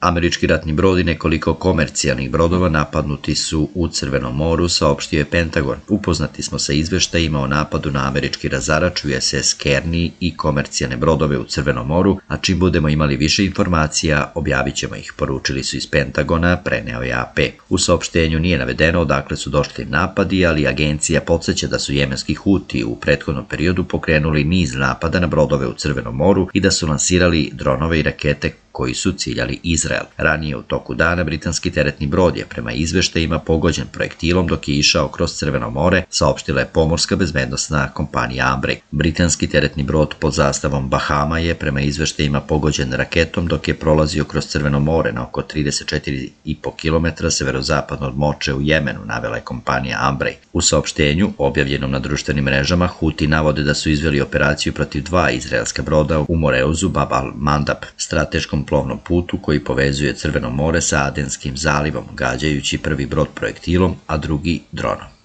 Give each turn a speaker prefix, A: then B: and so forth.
A: Američki ratni brod i nekoliko komercijalnih brodova napadnuti su u Crvenom moru, saopštio je Pentagon. Upoznati smo sa izveštajima o napadu na američki razarač USS Kearney i komercijalne brodove u Crvenom moru, a čim budemo imali više informacija, objavit ćemo ih, poručili su iz Pentagona, preneo je AP. U saopštenju nije navedeno odakle su došli napadi, ali agencija podsjeća da su jemenski huti u prethodnom periodu pokrenuli niz napada na brodove u Crvenom moru i da su lansirali dronove i rakete koji su ciljali Izrael. Ranije u toku dana britanski teretni brod je prema izveštajima pogođen projektilom dok je išao kroz Crveno more, saopštila je pomorska bezbednostna kompanija Ambrek. Britanski teretni brod pod zastavom Bahama je prema izveštajima pogođen raketom dok je prolazio kroz Crveno more na oko 34,5 km severozapadno od Moče u Jemenu, navela je kompanija Ambrek. U saopštenju, objavljenom na društvenim mrežama, Huti navode da su izveli operaciju protiv dva izraelska broda u Moreuzu Bab al-Mandab, strateškom plovnom putu koji povezuje Crveno more sa Adenskim zalivom, gađajući prvi brod projektilom, a drugi dronom.